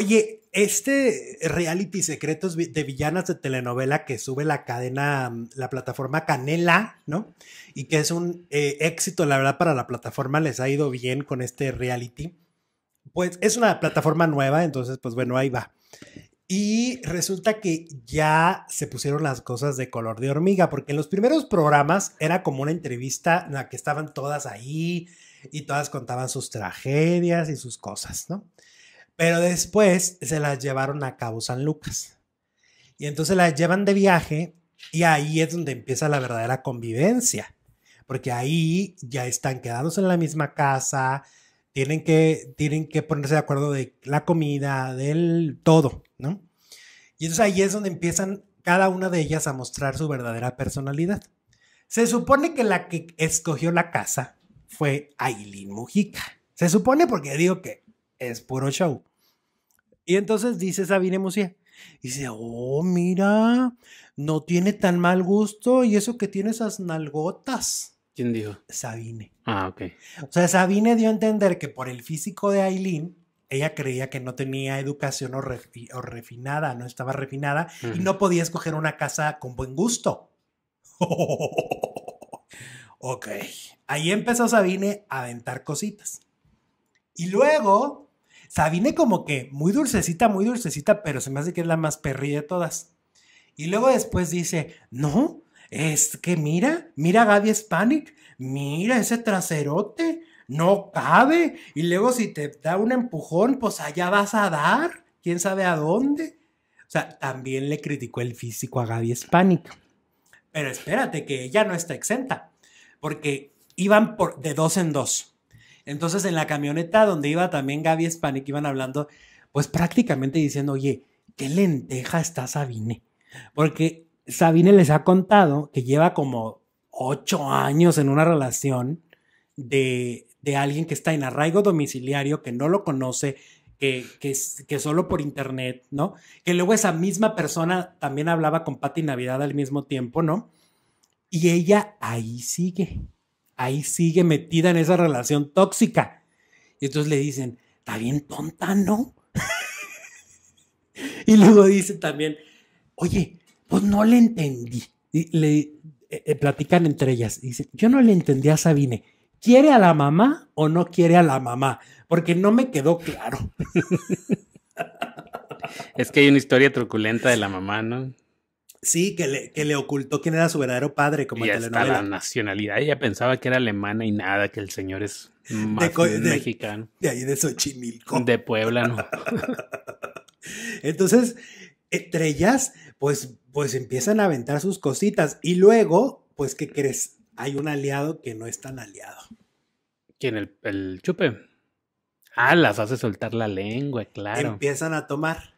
Oye, este reality secretos de villanas de telenovela que sube la cadena, mm, la plataforma Canela, ¿no? Y que es un eh, éxito, la verdad, para la plataforma, les ha ido bien con este reality. Pues es una plataforma nueva, entonces, pues bueno, ahí va. Y resulta que ya se pusieron las cosas de color de hormiga, porque en los primeros programas era como una entrevista en la que estaban todas ahí y todas contaban sus tragedias y sus cosas, ¿no? Pero después se las llevaron a Cabo San Lucas. Y entonces las llevan de viaje y ahí es donde empieza la verdadera convivencia. Porque ahí ya están quedados en la misma casa, tienen que, tienen que ponerse de acuerdo de la comida, del todo, ¿no? Y entonces ahí es donde empiezan cada una de ellas a mostrar su verdadera personalidad. Se supone que la que escogió la casa fue Aileen Mujica. Se supone porque digo que es puro show. Y entonces dice Sabine y dice, oh, mira, no tiene tan mal gusto y eso que tiene esas nalgotas. ¿Quién dijo? Sabine. Ah, ok. O sea, Sabine dio a entender que por el físico de Aileen, ella creía que no tenía educación o, refinada, no estaba refinada y no podía escoger una casa con buen gusto. ok. Ahí empezó Sabine a aventar cositas. Y luego Sabine como que muy dulcecita, muy dulcecita, pero se me hace que es la más perrilla de todas. Y luego después dice, no, es que mira, mira a Gaby Spanik, mira ese traserote, no cabe. Y luego si te da un empujón, pues allá vas a dar, quién sabe a dónde. O sea, también le criticó el físico a Gaby Spanik. Pero espérate, que ella no está exenta, porque iban por, de dos en dos. Entonces en la camioneta donde iba también Gaby Spanik iban hablando, pues prácticamente diciendo, oye, ¿qué lenteja está Sabine? Porque Sabine les ha contado que lleva como ocho años en una relación de, alguien que está en arraigo domiciliario, que no lo conoce, que, que, solo por internet, ¿no? Que luego esa misma persona también hablaba con Pati Navidad al mismo tiempo, ¿no? Y ella ahí sigue ahí sigue metida en esa relación tóxica. Y entonces le dicen, está bien tonta, ¿no? y luego dice también, oye, pues no le entendí. Y le eh, eh, platican entre ellas. dice, yo no le entendí a Sabine. ¿Quiere a la mamá o no quiere a la mamá? Porque no me quedó claro. es que hay una historia truculenta de la mamá, ¿no? Sí, que le, que le ocultó quién era su verdadero padre, como y hasta la nacionalidad. Ella pensaba que era alemana y nada, que el señor es mexicano. De ahí de Xochimilco. De Puebla, ¿no? Entonces, entre ellas, pues, pues empiezan a aventar sus cositas. Y luego, pues, ¿qué crees? Hay un aliado que no es tan aliado. ¿Quién? El, el chupe. Ah, las hace soltar la lengua, claro. Empiezan a tomar.